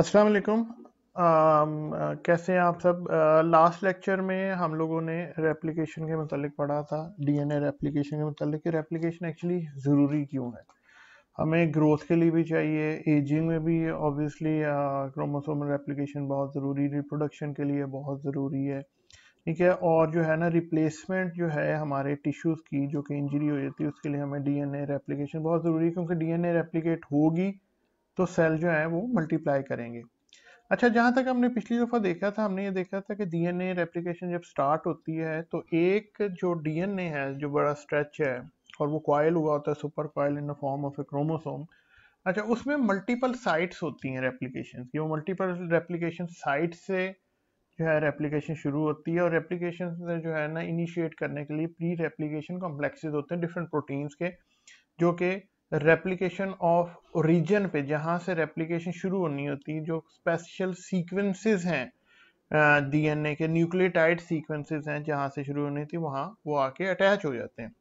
अस्सलाम वालेकुम कैसे हैं आप सब लास्ट लेक्चर में हम लोगों ने रेप्लिकेशन के मतलब पढ़ा था डीएनए रेप्लिकेशन के मतलब कि रेप्लिकेशन एक्चुअली ज़रूरी क्यों है हमें ग्रोथ के लिए भी चाहिए एजिंग में भी ऑब्वियसली क्रोमोसोम रेप्लिकेशन बहुत ज़रूरी रिप्रोडक्शन के लिए बहुत ज़रूरी है ठीक है और जो है ना रिप्लेसमेंट जो है हमारे टिश्यूज़ की जो कि इंजरी हो जाती है उसके लिए हमें डीएनए रेप्लिकेशन बहुत ज़रूरी है क्योंकि डीएनए रेप्लिकेट होगी तो सेल जो है वो मल्टीप्लाई करेंगे अच्छा जहाँ तक हमने पिछली दफ़ा देखा था हमने ये देखा था कि डीएनए रेप्लिकेशन जब स्टार्ट होती है तो एक जो डीएनए है जो बड़ा स्ट्रेच है और वो कॉयल हुआ होता है super coil in the form of a chromosome अच्छा उसमें मल्टीपल साइट्स होती हैं रेप्लिकेशन की वो मल्टीपल रेप्लिकेशन साइट से जो है रेप्लिकेशन शुरू होती है और रेप्लिकेशन से जो है ना इनिशिएट करने के लिए प्री रेप्लिकेशन कॉम्प्लेक्सेज होते हैं डिफरेंट प्रोटीन्स के जो कि रेप्लीकेशन ऑफ ओरिजिन पे जहां से रेप्लीकेशन शुरू होनी होती है जो स्पेशल सीक्वेंसेस हैं डीएनए के न्यूक्लियोटाइड सीक्वेंसेस हैं जहां से शुरू होनी थी वहां वो आके अटैच हो जाते हैं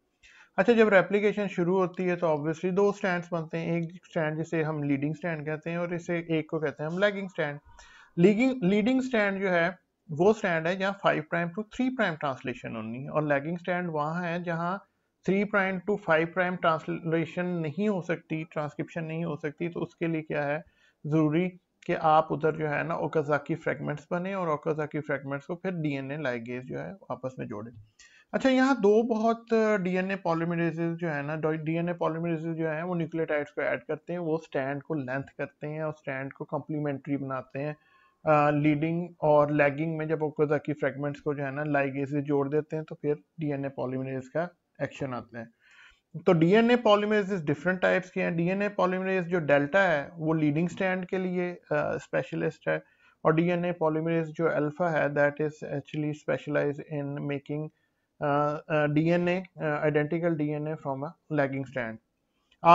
अच्छा जब रेप्लीकेशन शुरू होती है तो ऑब्वियसली दो स्टैंड बनते हैं एक स्टैंड जिसे हम लीडिंग स्टैंड कहते हैं और इसे एक को कहते हैं हम लैगिंग स्टैंड लीडिंग स्टैंड जो है वो स्टैंड है जहाँ five prime to three prime translation होनी है और लैगिंग स्टैंड वहाँ है जहाँ three prime to five prime translation नहीं हो सकती ट्रांसक्रिप्शन नहीं हो सकती तो उसके लिए क्या है ज़रूरी कि आप उधर जो है ना ओकाजाकी फ्रेगमेंट्स बने और ओकाजाकी फ्रेगमेंट्स को फिर ए लाइगेज जो है आपस में जोड़े अच्छा यहाँ दो बहुत डी एन ए पॉलीमरेजेस जो है ना डी एन ए पॉलीमरेजेस जो है वो न्यूक्लियोटाइड्स को ऐड करते हैं वो स्टैंड को लेंथ करते हैं और स्टैंड को कम्प्लीमेंट्री बनाते हैं लीडिंग uh, और लैगिंग में जब ओकाजाकी फ्रेगमेंट्स को जो है ना लाइगेज जोड़ देते हैं तो फिर डी एन ए पॉलीमरेज का एक्शन आते हैं तो डीएनए पॉलीमरेज डिफरेंट टाइप्स के हैं डीएनए पॉलीमरेज जो डेल्टा है वो लीडिंग स्टैंड के लिए स्पेशलिस्ट uh, है और डीएनए पॉलीमरेज जो अल्फा है that is actually specialise in making DNA identical DNA from a lagging strand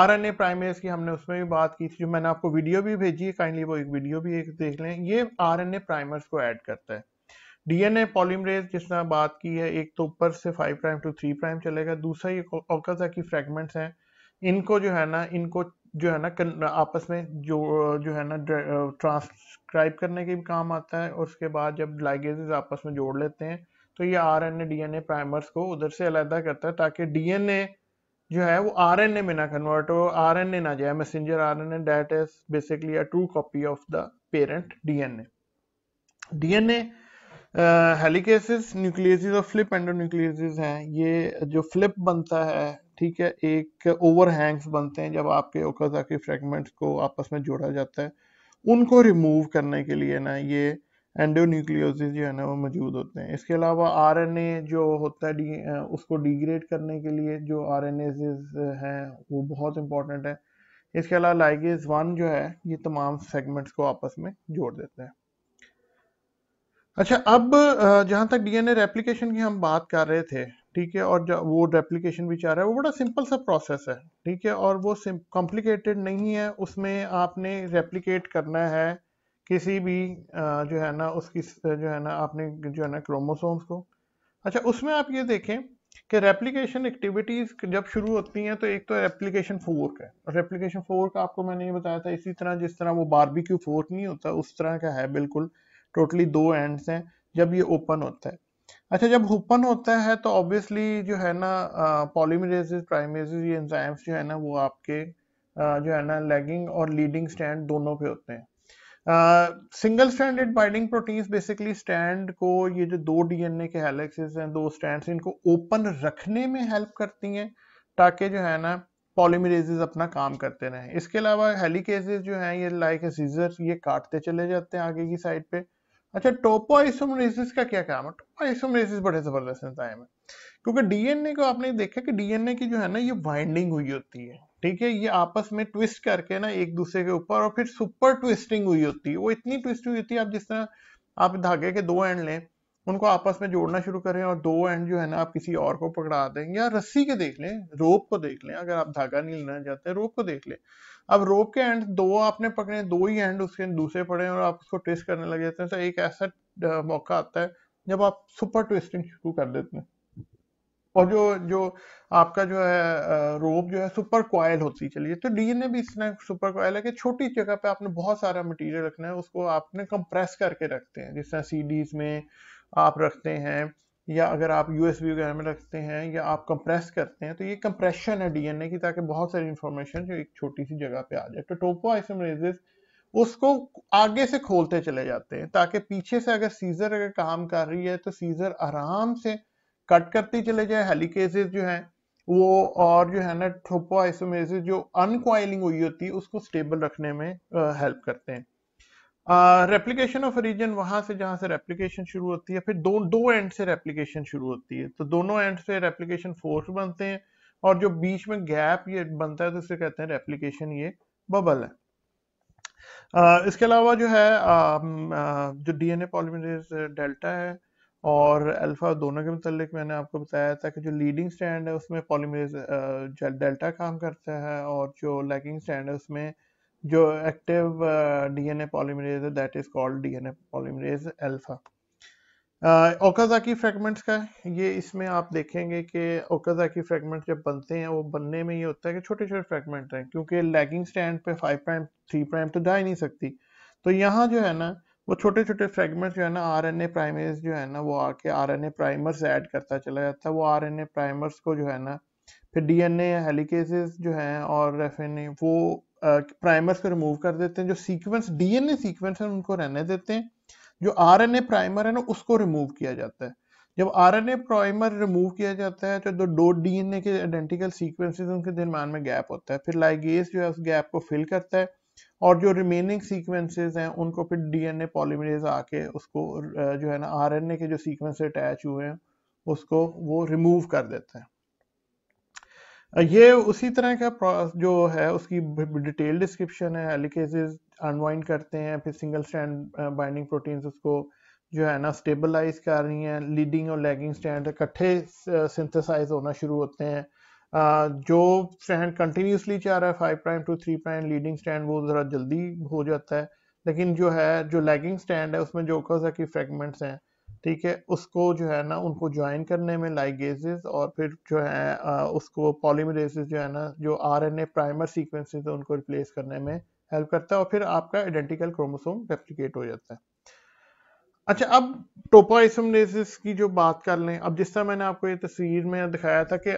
RNA primase की हमने उसमें भी बात की थी जो मैंने आपको वीडियो भी भेजी है काइंडली वो एक वीडियो भी एक देख लें ये आरएनए प्राइमर्स को ऐड करता है डीएनए पॉलीमरेज जिसने बात की है एक तो ऊपर से five prime to three prime चलेगा दूसरा ये ओकस की फ्रेगमेंट्स हैं इनको जो है ना इनको जो है ना आपस में जो जो है ना ट्रांसक्राइब करने के भी काम आता है और उसके बाद जब लाइगेजेस आपस में जोड़ लेते हैं तो ये R N A D N A primers को उधर से अलहदा करता है ताकि डी एन ए जो है वो आर एन ए में ना कन्वर्ट हो आर एन ए ना जाए messenger R N A that is basically a true copy of the parent D N A D N A helicases nucleases और फ्लिप एंडोन्यूक्लियसिस हैं ये जो फ्लिप बनता है ठीक है एक ओवरहैंग्स बनते हैं जब आपके ओकाजाकी फ्रेगमेंट्स को आपस में जोड़ा जाता है उनको रिमूव करने के लिए ना ये एंडोन्यूक्लियोसिस जो है ना वो मौजूद होते हैं इसके अलावा आरएनए जो होता है डी उसको डिग्रेड करने के लिए जो आर एन हैं वो बहुत इंपॉर्टेंट है इसके अलावा लाइगेज वन जो है ये तमाम सेगमेंट्स को आपस में जोड़ देते हैं अच्छा अब जहाँ तक डीएनए रेप्लिकेशन की हम बात कर रहे थे ठीक है और वो रेप्लिकेशन भी चाह रहा है वो बड़ा सिंपल सा प्रोसेस है ठीक है और वो कॉम्प्लिकेटेड नहीं है उसमें आपने रेप्लिकेट करना है किसी भी जो है ना उसकी जो है ना आपने जो है ना क्रोमोसोम्स को अच्छा उसमें आप ये देखें कि रेप्लिकेशन एक्टिविटीज जब शुरू होती हैं तो एक तो रेप्लिकेशन फोर्क है और रेप्लिकेशन फोर्क आपको मैंने ये बताया था इसी तरह जिस तरह वो बारबेक्यू फोर्क नहीं होता उस तरह का है बिल्कुल टोटली दो एंड्स हैं जब ये ओपन होता है अच्छा जब ओपन होता है तो ऑब्वियसली जो है ना पॉलीमरेजेस प्राइमेजेस ये एंजाइम्स जो है ना वो आपके uh, जो है ना लेगिंग और लीडिंग स्टैंड दोनों पे होते हैं single stranded binding proteins basically strand को ये जो दो डीएनए के हेलेक्सेस हैं दो स्टैंड्स इनको ओपन रखने में हेल्प करती हैं ताकि जो है ना पॉलीमरेजेस अपना काम करते रहें इसके अलावा हेलीकेजेस जो हैं ये लाइक सीजर ये काटते चले जाते हैं आगे की साइड पे अच्छा टोपो आइसोमरेसिस का क्या काम है टोपो आइसोमरेसिस बड़े जबरदस्त एंजाइम है क्योंकि डीएनए को आपने देखा कि डीएनए की जो है ना ये वाइंडिंग हुई होती है ठीक है ये आपस में ट्विस्ट करके ना एक दूसरे के ऊपर और फिर सुपर ट्विस्टिंग हुई होती है वो इतनी ट्विस्ट हुई होती है आप जिस तरह आप धागे के दो एंड लें उनको आपस में जोड़ना शुरू करें और दो एंड जो है ना आप किसी और को पकड़ा दें या रस्सी के देख लें रोप को देख लें अगर आप धागा नहीं लेना चाहते रोप को देख लें अब रोप के एंड दो आपने पकड़े दो ही एंड उसके दूसरे पड़े और आप उसको ट्विस्ट करने लगे जाते हैं तो एक ऐसा मौका आता है जब आप सुपर ट्विस्टिंग शुरू कर देते हैं और जो जो आपका जो है रोप जो है सुपर क्वाइल होती चलिए तो डीएनए भी इसमें सुपर क्वाइल है कि छोटी जगह पे आपने बहुत सारा मटेरियल रखना है उसको आपने कंप्रेस करके रखते हैं जिस तरह सीडीज में आप रखते हैं या अगर आप यू एस बी वगैरह में रखते हैं या आप कंप्रेस करते हैं तो ये कंप्रेशन है डी एन ए की ताकि बहुत सारी इंफॉर्मेशन जो एक छोटी सी जगह पे आ जाए तो टोपो टोपोआइसोमरेजेस उसको आगे से खोलते चले जाते हैं ताकि पीछे से अगर सीजर अगर काम कर रही है तो सीजर आराम से कट करती चले जाए हेलीकेजेस जो हैं वो और जो है ना ठोपोआइसोमेजेस जो अनकॉइलिंग हुई होती है उसको स्टेबल रखने में हेल्प करते हैं रेप्लीकेशन ऑफ रीजन वहां से जहां से रेप्लीकेशन शुरू होती है फिर दो दो एंड से रेप्लीकेशन शुरू होती है तो दोनों एंड से रेप्लीकेशन फोर्स बनते हैं और जो बीच में गैप ये बनता है तो उसे कहते हैं रेप्लीकेशन ये बबल है Uh, इसके अलावा जो है uh, uh, जो डीएनए पॉलीमरेज डेल्टा है और अल्फा दोनों के मतलब मैंने आपको बताया था कि जो लीडिंग स्टैंड है उसमें पॉलीमरेज डेल्टा काम करता है और जो लैगिंग स्टैंड है उसमें uh, जो एक्टिव डीएनए पॉलीमरेज है that is called DNA polymerase alpha Okazaki fragments का ये इसमें आप देखेंगे कि ओकाजाकी फ्रेगमेंट्स जब बनते हैं वो बनने में ये होता है कि छोटे छोटे फ्रेगमेंट हैं क्योंकि लैगिंग स्टैंड पे फाइव प्राइम थ्री प्राइम तो जा ही नहीं सकती तो यहाँ जो है ना वो छोटे छोटे फ्रेगमेंट जो है ना आर एन ए प्राइमेज जो है ना वो आके R N A primers add करता चला जाता है वो आर एन ए प्राइमर्स को जो है ना फिर डी एन ए हेलीकेसिस जो हैं और एफ एन ए वो प्राइमर्स को रिमूव कर देते हैं जो सीक्वेंस डीएनए सीक्वेंस है उनको रहने देते हैं जो आरएनए प्राइमर है ना उसको रिमूव किया जाता है जब आरएनए प्राइमर रिमूव किया जाता है तो दो डीएनए के आइडेंटिकल सीक्वेंसेस उनके दरमियान में गैप होता है फिर लाइगेस जो है उस गैप को फिल करता है और जो रिमेनिंग सीक्वेंसेस हैं उनको फिर डीएनए पॉलीमरेज आके उसको जो है ना आरएनए के जो सीक्वेंस अटैच हुए हैं उसको वो रिमूव कर देते हैं ये उसी तरह का जो है उसकी डिटेल डिस्क्रिप्शन है एलिकेजेस अनवाइंड करते हैं फिर सिंगल स्टैंड बाइंडिंग प्रोटीन्स उसको जो है ना स्टेबलाइज कर रही हैं लीडिंग और लैगिंग स्टैंड इकट्ठे सिंथेसाइज होना शुरू होते हैं जो स्टैंड कंटिन्यूसली चाह रहा है five prime to three prime leading strand वो ज़रा जल्दी हो जाता है लेकिन जो है जो लैगिंग स्टैंड है उसमें जो कस की फ्रेगमेंट्स हैं ठीक है उसको जो है ना उनको ज्वाइन करने में लाइगेजेस और फिर जो है आ, उसको पॉलीमरेजेस जो है ना जो आरएनए प्राइमर सीक्वेंसेस है उनको रिप्लेस करने में हेल्प करता है और फिर आपका आइडेंटिकल क्रोमोसोम रेप्लिकेट हो जाता है अच्छा अब टोपाइसमनेसिस की जो बात कर लें अब जिस तरह मैंने आपको ये तस्वीर में दिखाया था कि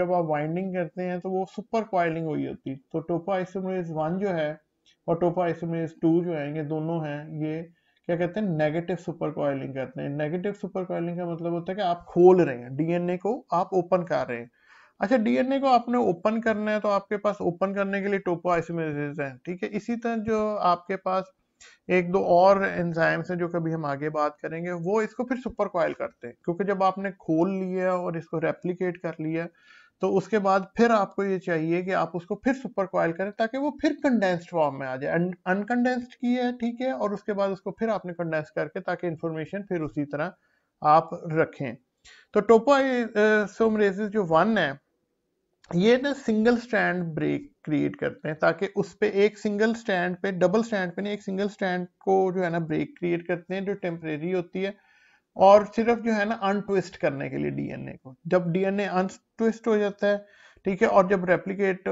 जब आप वाइंडिंग करते हैं तो वो सुपर क्वाइलिंग हुई होती तो टोपाइसमनेस वन जो है और टोपाइसमनेस टू जो है ये दोनों हैं ये क्या कहते हैं नेगेटिव सुपर कॉयलिंग कहते हैं नेगेटिव सुपर कॉयलिंग का मतलब होता है कि आप खोल रहे हैं डीएनए को आप ओपन कर रहे हैं अच्छा डीएनए को आपने ओपन करना है तो आपके पास ओपन करने के लिए टोपो आइसोमेजेज है ठीक है इसी तरह जो आपके पास एक दो और एंजाइम्स हैं जो कभी हम आगे बात करेंगे वो इसको फिर सुपर कॉयल करते हैं क्योंकि जब आपने खोल लिया और इसको रेप्लीकेट कर लिया तो उसके बाद फिर आपको ये चाहिए कि आप उसको फिर सुपर कॉयल करें ताकि वो फिर कंडेंस्ड फॉर्म में आ जाए अनकंडेंस्ड की है ठीक है और उसके बाद उसको फिर आपने कंडेंस करके ताकि इन्फॉर्मेशन फिर उसी तरह आप रखें तो टोपा सोम जो वन है ये ना सिंगल स्टैंड ब्रेक क्रिएट करते हैं ताकि उस पर एक सिंगल स्टैंड पे डबल स्टैंड पे नहीं एक सिंगल स्टैंड को जो है ना ब्रेक क्रिएट करते हैं जो टेम्परेरी होती है और सिर्फ जो है ना अनट्विस्ट करने के लिए डीएनए को जब डीएनए अनट्विस्ट हो जाता है ठीक है और जब रेप्लीकेट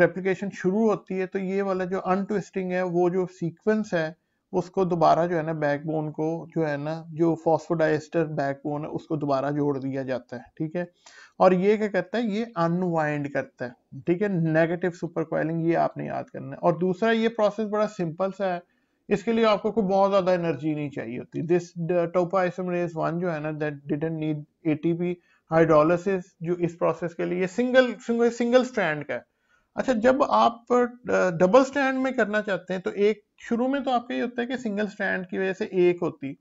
रेप्लीकेशन शुरू होती है तो ये वाला जो अनट्विस्टिंग है वो जो सीक्वेंस है उसको दोबारा जो है ना बैकबोन को जो है ना जो फॉस्फोडाइस्टर बैकबोन है उसको दोबारा जोड़ दिया जाता है ठीक है और ये क्या करता है ये अनवाइंड करता है ठीक है नेगेटिव सुपर क्वाइलिंग ये आपने याद करना है और दूसरा ये प्रोसेस बड़ा सिंपल सा है इसके लिए आपको कोई बहुत ज्यादा एनर्जी नहीं चाहिए होती दिस टोपाइसमरेज वन जो है ना that didn't need ATP hydrolysis जो इस प्रोसेस के लिए सिंगल सिंगल सिंगल स्ट्रैंड का है अच्छा जब आप डबल uh, स्ट्रैंड में करना चाहते हैं तो एक शुरू में तो आपका ये होता है कि सिंगल स्ट्रैंड की वजह से एक होती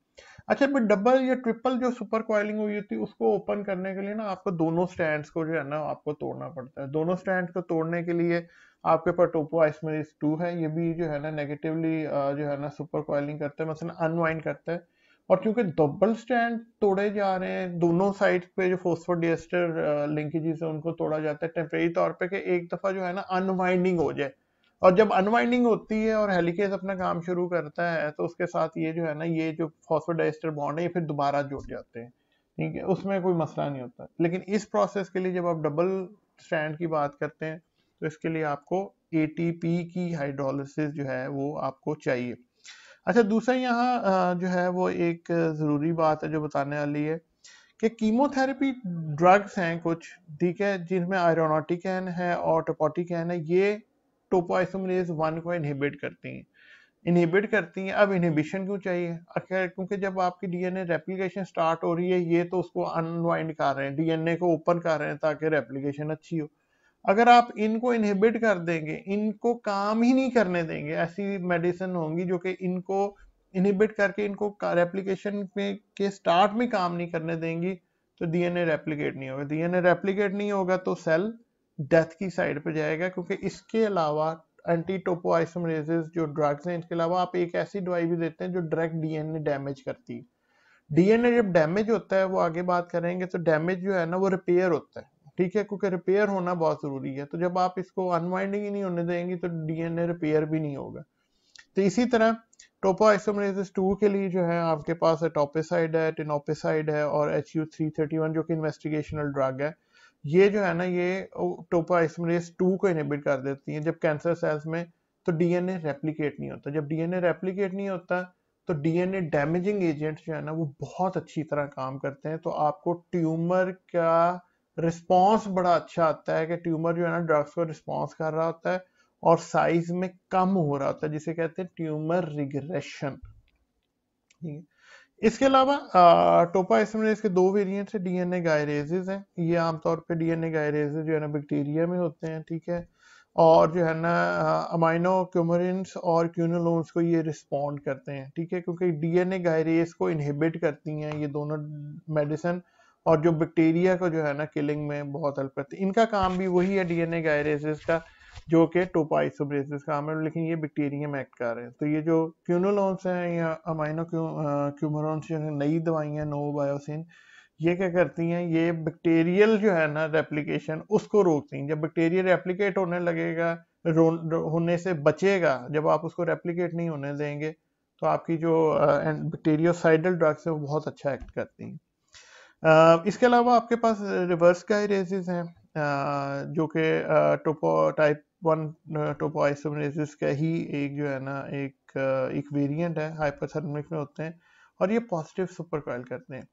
अच्छा बट डबल या ट्रिपल जो सुपर क्वाइलिंग हुई होती उसको ओपन करने के लिए ना आपको दोनों स्टैंड्स को जो है ना आपको तोड़ना पड़ता है दोनों स्टैंड को तोड़ने के लिए आपके पास टोपो आइसमेरिस टू है ये भी जो है ना नेगेटिवली जो है ना सुपर कॉलिंग करता है मतलब अनवाइंड करता है और क्योंकि डबल स्टैंड तोड़े जा रहे हैं दोनों साइड पे जो डिस्टर लिंकेजेस है उनको तोड़ा जाता है टेम्परेरी तौर पे कि एक दफ़ा जो है ना अनवाइंडिंग हो जाए और जब अनवाइंडिंग होती है और हेलीकेज अपना काम शुरू करता है तो उसके साथ ये जो है ना ये जो फॉस्फोडाइस्टर बॉन्ड है ये फिर दोबारा जुड़ जाते हैं ठीक है उसमें कोई मसला नहीं होता लेकिन इस प्रोसेस के लिए जब आप डबल स्टैंड की बात करते हैं तो इसके लिए आपको ए की हाइड्रोलिसिस जो है वो आपको चाहिए अच्छा दूसरा यहाँ जो है वो एक ज़रूरी बात है जो बताने वाली है कि कीमोथेरेपी ड्रग्स हैं कुछ ठीक है जिनमें आयरोनोटिकैन है और टोपोटिकैन है ये टोपोआइसोमरेज वन को इनहिबिट करती हैं इनहिबिट करती हैं अब इनहिबिशन क्यों चाहिए अगर क्योंकि जब आपकी डीएनए रेप्लिकेशन स्टार्ट हो रही है ये तो उसको अनवाइंड कर रहे हैं डीएनए को ओपन कर रहे हैं ताकि रेप्लिकेशन अच्छी हो अगर आप इनको इनहिबिट कर देंगे इनको काम ही नहीं करने देंगे ऐसी मेडिसिन होंगी जो कि इनको इनहिबिट करके इनको रेप्लीकेशन में के स्टार्ट में काम नहीं करने देंगी तो डीएनए रेप्लीकेट नहीं होगा डीएनए रेप्लीकेट नहीं होगा तो सेल डेथ की साइड पर जाएगा क्योंकि इसके अलावा एंटी टोपोआइसोमरेजेस जो ड्रग्स हैं इसके अलावा आप एक ऐसी दवाई भी देते हैं जो डायरेक्ट डीएनए डैमेज करती है डीएनए जब डैमेज होता है वो आगे बात करेंगे तो डैमेज जो है ना वो रिपेयर होता है ठीक है क्योंकि रिपेयर होना बहुत ज़रूरी है तो जब आप इसको अनवाइंडिंग ही नहीं होने देंगे तो डीएनए रिपेयर भी नहीं होगा तो इसी तरह टोपो आइसोमरेजिस टू के लिए जो है आपके पास एटोपेसाइड है टिनोपेसाइड है और H U three thirty one जो कि इन्वेस्टिगेशनल ड्रग है ये जो है ना ये टोपो आइसोमरेज टू को इनहिबिट कर देती है जब कैंसर सेल्स में तो डीएनए रेप्लीकेट नहीं होता जब डीएनए रेप्लीकेट नहीं होता तो डीएनए डैमेजिंग एजेंट जो है ना वो बहुत अच्छी तरह काम करते हैं तो आपको ट्यूमर का रिस्पॉन्स बड़ा अच्छा आता है कि ट्यूमर जो है ना ड्रग्स को रिस्पॉन्स कर रहा होता है और साइज में कम हो रहा होता है जिसे कहते हैं ट्यूमर रिग्रेशन ठीक है इसके अलावा टोपा इसमें इसके दो वेरिएंट है डीएनए गायरेजेज हैं ये आमतौर पे डीएनए गायरेजेस जो है ना बैक्टीरिया में होते हैं ठीक है और जो है ना अमाइनो क्यूमरिन्स और क्यूनोलोन्स को ये रिस्पॉन्ड करते हैं ठीक है क्योंकि डीएनए गायरेज को इनहिबिट करती हैं ये दोनों मेडिसिन और जो बैक्टीरिया को जो है ना किलिंग में बहुत हेल्प करती है इनका काम भी वही है डीएनए गायरेसिस का जो कि टोपाइसोब्रेसिस काम है लेकिन ये बैक्टीरिया में एक्ट कर रहे हैं तो ये जो क्यूनोलॉन्स हैं या अमाइनो क्यूमरॉन्स जो है नई दवाइयाँ नो बायोसिन ये क्या करती हैं ये बैक्टीरियल जो है ना रेप्लीकेशन उसको रोकती हैं जब बैक्टीरिया रेप्लीकेट होने लगेगा होने से बचेगा जब आप उसको रेप्लीकेट नहीं होने देंगे तो आपकी जो बैक्टीरियोसाइडल ड्रग्स हैं वो बहुत अच्छा एक्ट करती हैं इसके अलावा आपके पास रिवर्स का इरेजेस हैं जो कि टोपो टाइप वन टोपो आइसोमरेजिस का ही एक जो है ना एक एक वेरिएंट है हाइपरथर्मिक में होते हैं और ये पॉजिटिव सुपर कॉयल करते हैं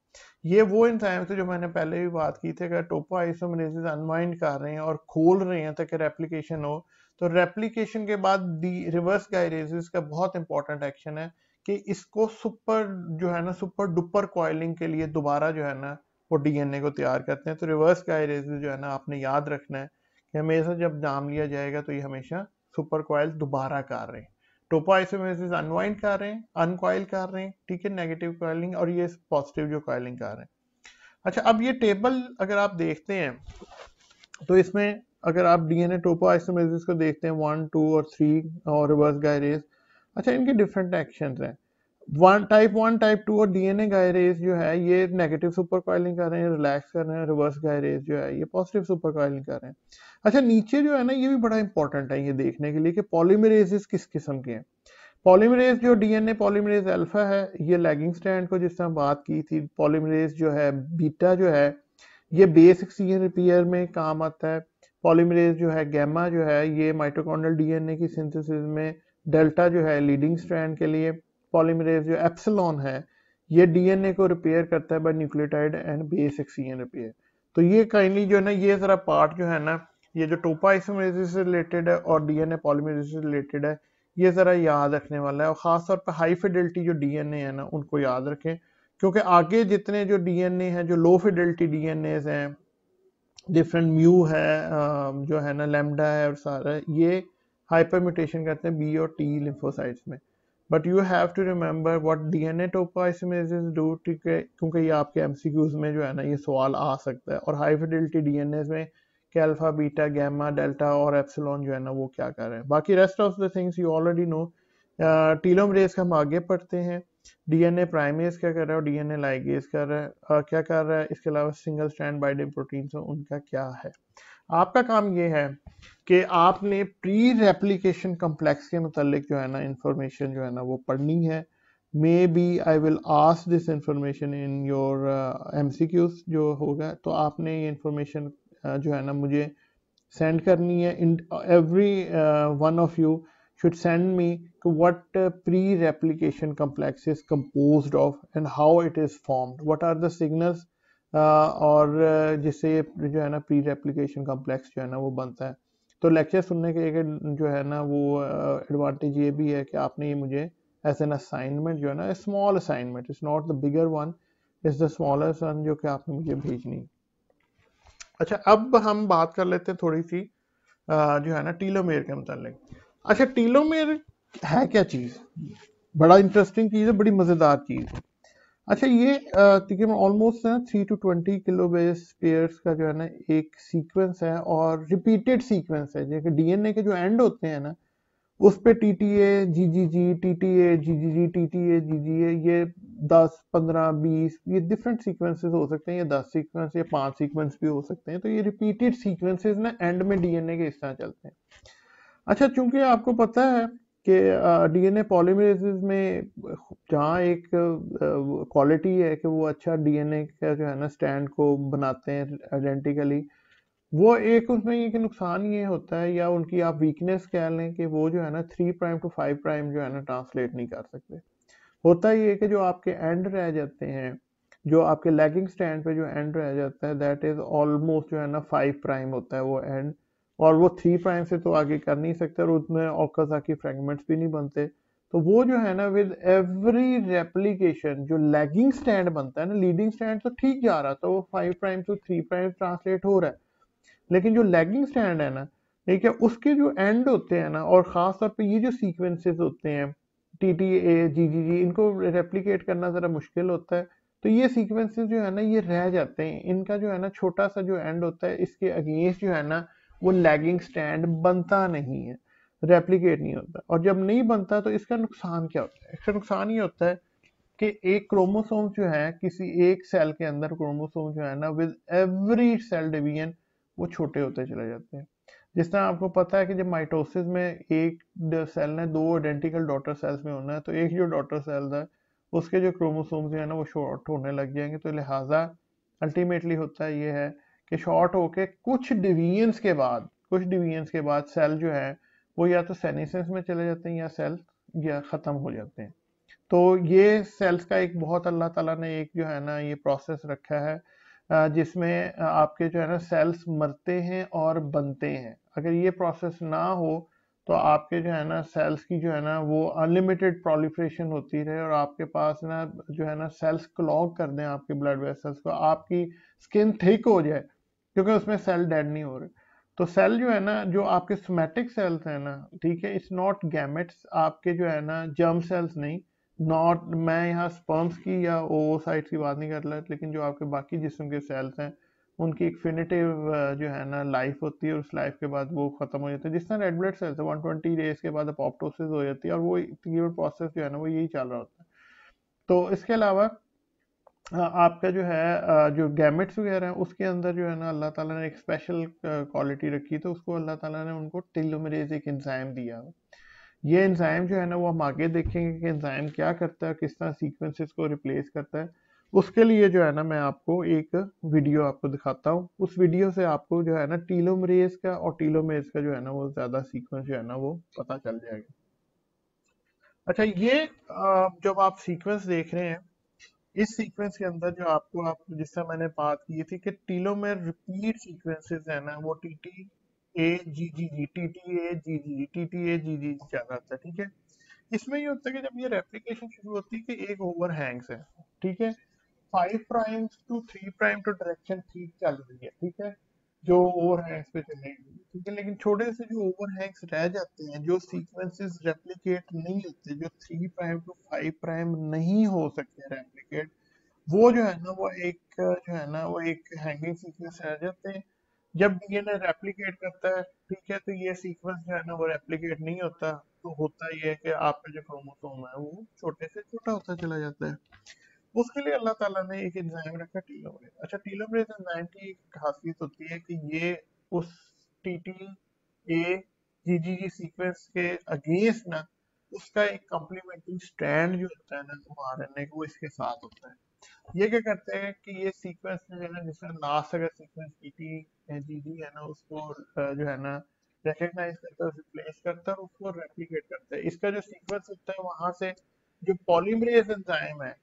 ये वो इंजाइम थे जो मैंने पहले भी बात की थी अगर टोपो आइसोमरेजिस अनवाइंड कर रहे हैं और खोल रहे हैं ताकि रेप्लीकेशन हो तो रेप्लीकेशन के बाद डी रिवर्स गायरेजिस का बहुत इंपॉर्टेंट एक्शन है कि इसको सुपर जो है ना सुपर डुपर कॉयलिंग के लिए दोबारा जो है ना वो डीएनए को तैयार करते हैं तो रिवर्स गायरेज जो है ना आपने याद रखना है कि हमेशा जब नाम लिया जाएगा तो ये हमेशा सुपर कॉयल दोबारा कर रहे हैं टोपोआइसोमेसिस अनवाइंड कर रहे हैं अनकॉयल कर रहे हैं ठीक है नेगेटिव कॉयलिंग और ये पॉजिटिव जो कॉयलिंग कर रहे हैं अच्छा अब ये टेबल अगर आप देखते हैं तो इसमें अगर आप डीएनए टोपोआइसोमेसिस को देखते हैं वन टू और थ्री और रिवर्स गायरेज अच्छा इनके डिफरेंट एक्शन हैं one type one type two और डीएनए गायरेज जो है ये नेगेटिव सुपर कॉइलिंग कर रहे हैं रिलैक्स कर रहे हैं रिवर्स गायरेज जो है ये पॉजिटिव सुपर कॉइलिंग कर रहे हैं अच्छा नीचे जो है ना ये भी बड़ा इंपॉर्टेंट है ये देखने के लिए कि पॉलीमरेजेस किस किस्म के हैं पॉलीमरेज जो डीएनए पॉलीमरेज अल्फा है ये लैगिंग स्टैंड को जिस तरह बात की थी पॉलीमरेज जो है बीटा जो है ये बेस ऑक्सीजन रिपेयर में काम आता है पॉलीमरेज जो है गैमा जो है ये माइटोकॉन्ड्रल डीएनए की सिंथेसिस में डेल्टा जो है लीडिंग स्ट्रैंड के लिए पॉलीमरेज जो एप्सलॉन है ये डीएनए को रिपेयर करता है by nucleotide and base excision repair तो ये काइंडली जो है ना ये जरा पार्ट जो है ना ये जो टोपा आइसोमरेज से रिलेटेड है और डीएनए पॉलीमरेज से रिलेटेड है ये ज़रा याद रखने वाला है और ख़ासतौर पर हाई फिडेलिटी जो डीएनए है ना उनको याद रखें क्योंकि आगे जितने जो डीएनए हैं जो लो फिडेलिटी डीएनए हैं डिफरेंट म्यू है जो है ना लेमडा है और सारा ये हाइपर म्यूटेशन कहते हैं बी और टी लिम्फोसाइट्स में but you have to remember what D N A topoisomerase do क्योंकि ये आपके एम सी क्यूज में जो है ना ये सवाल आ सकता है और high fidelity D N As में कि अल्फा बीटा गैमा डेल्टा और एप्सिलॉन जो है ना वो क्या कर रहे हैं बाकी rest of the things you already know telomerase का हम आगे पढ़ते हैं डी एन ए प्राइमेज क्या कर रहा है और डी एन ए लाइगेज कर रहा है uh, क्या कर रहा है इसके अलावा सिंगल स्टैंड बाइडिंग प्रोटीन्स उनका क्या है आपका काम ये है कि आपने प्री रेप्लीकेशन कम्प्लेक्स के मतलब जो है ना इंफॉर्मेशन जो है ना वो पढ़नी है maybe I will ask this information in your एम जो होगा तो आपने ये इंफॉर्मेशन uh, जो है ना मुझे सेंड करनी है in every one of you should send me what uh, pre-replication complex is composed of and how it is formed. What are the signals और जिससे ये जो है ना प्री रेप्लिकेशन कॉम्प्लेक्स जो है ना वो बनता है तो लेक्चर सुनने के एक जो है ना वो एडवांटेज ये भी है कि आपने ये मुझे एज एन असाइनमेंट जो है ना small assignment is not the bigger one is the smallest one जो कि आपने मुझे भेजनी अच्छा अब हम बात कर लेते हैं थोड़ी सी जो है ना टीलोमेयर के मतलब अच्छा टीलोमेयर है क्या चीज़ बड़ा इंटरेस्टिंग चीज़ है बड़ी मज़ेदार चीज़ है अच्छा ये देखिए ऑलमोस्ट है three two twenty kilo base pairs का जो है ना एक सीक्वेंस है और रिपीटेड सीक्वेंस है जैसे डीएनए के जो एंड होते हैं ना उस पे T T A G G G T T A G G G T T A G G A ये दस पंद्रह बीस ये डिफरेंट सीक्वेंसेस हो सकते हैं ये दस सीक्वेंस या पांच सीक्वेंस भी हो सकते हैं तो ये रिपीटेड सीक्वेंसेस ना एंड में डीएनए के इस तरह चलते हैं अच्छा चूंकि आपको पता है कि डीएनए पॉलीमरेजेस में जहाँ एक क्वालिटी है कि वो अच्छा डीएनए का जो है ना स्टैंड को बनाते हैं आइडेंटिकली वो एक उसमें ये कि नुकसान ये होता है या उनकी आप वीकनेस कह लें कि वो जो है ना three prime to five prime जो है ना ट्रांसलेट नहीं कर सकते होता ये है कि जो आपके एंड रह जाते हैं जो आपके लैगिंग स्टैंड पे जो एंड रह जाता है दैट इज ऑलमोस्ट जो है ना फाइव प्राइम होता है वो एंड और वो थ्री प्राइम से तो आगे कर नहीं सकते और उसमें की फ्रेगमेंट्स भी नहीं बनते तो वो जो है ना विद एवरी रेप्लीकेशन जो लैगिंग स्टैंड बनता है ना लीडिंग स्टैंड तो ठीक जा रहा था तो वो five prime to three prime translate हो रहा है लेकिन जो लैगिंग स्टैंड है ना ठीक है उसके जो एंड होते हैं ना और ख़ास तौर पे ये जो सीक्वेंसेस होते हैं T T A G G जी इनको रेप्लीकेट करना ज़रा मुश्किल होता है तो ये सीक्वेंसेस जो है ना ये रह जाते हैं इनका जो है ना छोटा सा जो एंड होता है इसके अगेंस्ट जो है ना वो लैगिंग स्टैंड बनता नहीं है रेप्लीकेट नहीं होता और जब नहीं बनता तो इसका नुकसान क्या होता है इसका नुकसान ये होता है कि एक क्रोमोसोम जो है किसी एक सेल के अंदर क्रोमोसोम जो है ना विद एवरी सेल डिवीजन वो छोटे होते चले जाते हैं जिस तरह आपको पता है कि जब माइटोसिस में एक सेल ने दो आइडेंटिकल डॉटर सेल्स में होना है तो एक जो डॉटर सेल है उसके जो क्रोमोसोम जो है ना वो शॉर्ट होने लग जाएंगे तो लिहाजा अल्टीमेटली होता है ये है कि शॉर्ट होके कुछ डिवीजन्स के बाद कुछ डिवीजन्स के बाद सेल जो है वो या तो सेनिसेंस में चले जाते हैं या सेल या ख़त्म हो जाते हैं तो ये सेल्स का एक बहुत अल्लाह ताला ने एक जो है ना ये प्रोसेस रखा है जिसमें आपके जो है ना सेल्स मरते हैं और बनते हैं अगर ये प्रोसेस ना हो तो आपके जो है ना सेल्स की जो है ना वो अनलिमिटेड प्रोलिफ्रेशन होती रहे और आपके पास ना जो है ना सेल्स क्लॉग कर दें आपके ब्लड वेसल्स को आपकी स्किन थिक हो जाए क्योंकि उसमें सेल डेड नहीं हो रहे तो सेल जो है ना जो आपके सोमेटिक सेल्स है ना ठीक है इट्स नॉट गैमेट्स आपके जो है ना जर्म सेल्स नहीं नॉट मैं यहाँ स्पर्म्स की या ओवोसाइट्स की बात नहीं कर रहा लेकिन जो आपके बाकी जिसम के सेल्स हैं उनकी एक फिनिटिव जो है ना लाइफ होती है और उस लाइफ के बाद वो ख़त्म हो जाती है जिस तरह red blood cells one twenty days के बाद अपॉप्टोसिस हो जाती है और वो तकरीबन प्रोसेस जो है ना वो यही चल रहा होता है तो इसके अलावा हाँ, आपका जो है जो गैमेट्स वगैरह हैं उसके अंदर जो है ना अल्लाह ताला ने एक स्पेशल क्वालिटी रखी तो उसको अल्लाह ताला ने उनको टिलोमरेज एक इंजाइम दिया ये इंजाइम जो है ना वो हम आगे देखेंगे कि इंजाइम क्या करता है किस तरह सीक्वेंसेस को रिप्लेस करता है उसके लिए जो है ना मैं आपको एक वीडियो आपको दिखाता हूँ उस वीडियो से आपको जो है ना टीलोमरेज का और टीलोमेज का जो है ना वो ज़्यादा सीक्वेंस जो है ना वो पता चल जाएगा अच्छा ये जब आप सीक्वेंस देख रहे हैं इस सीक्वेंस के अंदर जो आपको आप जिससे मैंने बात की थी कि टीलोमेर रिपीट सीक्वेंसेस है ना वो T T A G G G T T A G G G T T A G G G ज्यादा होता है ठीक है इसमें ये होता है कि जब ये रेप्लिकेशन शुरू होती है कि एक ओवर हैंग्स है ठीक है five prime to three prime to direction ठीक चल रही है ठीक है जो ओवर हैंग्स पे चले ठीक है लेकिन छोटे से जो ओवर हैंग्स रह जाते हैं जो सीक्वेंसेस रेप्लिकेट नहीं होते जो three prime to five prime नहीं हो सकते रेप्लिकेट वो जो है ना वो एक जो है ना वो एक हैंगिंग सीक्वेंस रह जाते हैं जब डीएनए रेप्लिकेट करता है ठीक है तो ये सीक्वेंस जो है ना वो रेप्लिकेट नहीं होता तो होता ये है कि आपका जो क्रोमोसोम है वो छोटे से छोटा होता चला जाता है उसके लिए अल्लाह ताला ने एक इंजाइम रखा टीलोमरेज अच्छा टीलोमरेज इंजाइम की एक खासियत होती है कि ये उस T T A G G G sequence के अगेंस्ट ना उसका एक कम्प्लीमेंट्री स्टैंड जो होता है ना वो आर एन ए को इसके साथ होता है ये क्या करते हैं कि ये सीक्वेंस जो है ना जिस तरह लास्ट अगर sequence T T G G है ना उसको जो है ना रिकग्नाइज करता है रिप्लेस करता है उसको रेप्लिकेट करता है इसका जो सीक्वेंस होता है वहां से जो पॉलीमरेज एंजाइम है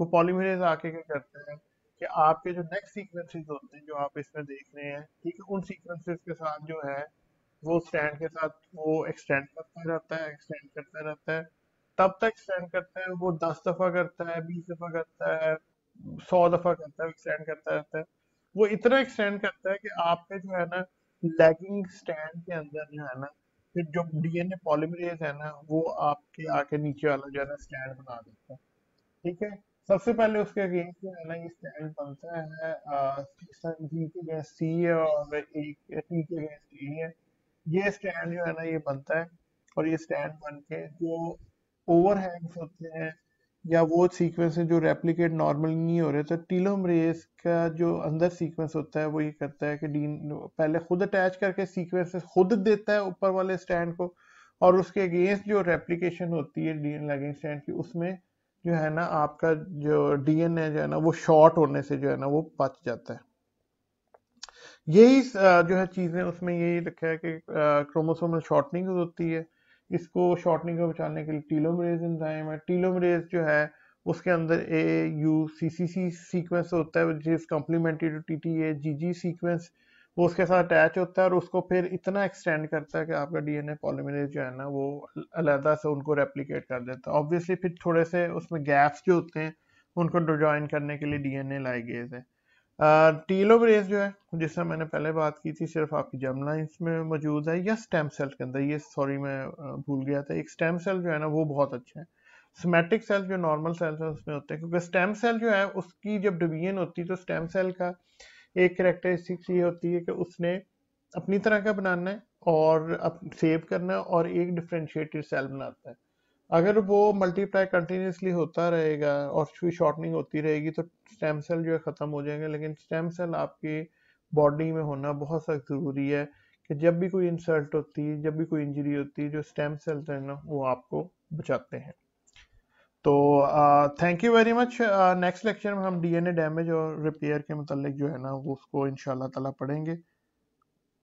वो पॉलीमरेज आके क्या करते हैं कि आपके जो नेक्स्ट सीक्वेंसेस होते हैं जो आप इसमें देख रहे हैं ठीक है उन सीक्वेंसेस के साथ जो है वो स्टैंड के साथ वो एक्सटेंड करता रहता है एक्सटेंड करता रहता है तब तक एक्सटेंड करता है वो दस दफ़ा करता है बीस दफ़ा करता है सौ दफ़ा करता है एक्सटेंड करता रहता है वो इतना एक्सटेंड करता है कि आपके जो है ना लैगिंग स्टैंड के अंदर जो है ना फिर जो डीएनए पॉलीमरेज है ना वो आपके आके नीचे वाला जो है ना स्टैंड बना देता है ठीक है सबसे पहले उसके अगेंस्ट में आना अलग स्टैंड बनता है जी के अगेंस्ट सी है और एक टी के अगेंस्ट ए है ये स्टैंड जो है ना ये बनता है और ये स्टैंड बन के जो ओवरहैंग्स होते हैं या वो सीक्वेंस है जो रेप्लिकेट नॉर्मल नहीं हो रहे तो टीलोम रेस का जो अंदर सीक्वेंस होता है वो ये करता है कि डीन पहले खुद अटैच करके सीक्वेंस खुद देता है ऊपर वाले स्टैंड को और उसके अगेंस्ट जो रेप्लिकेशन होती है डीएन लैगिंग स्टैंड की उसमें जो है ना आपका जो डीएनए जो है ना वो शॉर्ट होने से जो है ना वो बच जाता है यही जो है चीज़ें उसमें यही रखा है कि क्रोमोसोमल शॉर्टनिंग होती है इसको शॉर्टनिंग को बचाने के लिए टीलोमरेज इंजाइम है टीलोमरेज जो है उसके अंदर ए you see C C sequence होता है जिस complementary to T T A G G sequence वो उसके साथ अटैच होता है और उसको फिर इतना एक्सटेंड करता है कि आपका डीएनए पॉलीमरेज जो है ना वो अलहदा से उनको रेप्लीकेट कर देता है ऑब्वियसली फिर थोड़े से उसमें गैप्स जो होते हैं उनको ज्वाइन करने के लिए डीएनए लाए गए थे टीलोवरेज जो है जिससे मैंने पहले बात की थी सिर्फ आपकी जम लाइन्स में मौजूद है या स्टेम सेल के अंदर ये सॉरी मैं भूल गया था एक स्टेम सेल जो है ना वो बहुत अच्छा है सोमेटिक सेल जो नॉर्मल सेल्स है उसमें होते हैं क्योंकि स्टेम सेल जो है उसकी जब डिवीजन होती है तो स्टेम सेल का एक करेक्टरिस्टिक्स ये होती है कि उसने अपनी तरह का बनाना है और सेव करना है और एक डिफ्रेंशिएटेड सेल बनाता है अगर वो मल्टीप्लाई कंटिन्यूसली होता रहेगा और शॉर्टनिंग होती रहेगी तो स्टेम सेल जो है ख़त्म हो जाएंगे लेकिन स्टेम सेल आपके बॉडी में होना बहुत सख्त ज़रूरी है कि जब भी कोई इंसल्ट होती है जब भी कोई इंजरी होती है जो स्टेम सेल्स हैं ना वो आपको बचाते हैं तो thank you very much next lecture में हम डीएनए डैमेज और रिपेयर के मतलब जो है ना वो उसको इनशाला ताला पढ़ेंगे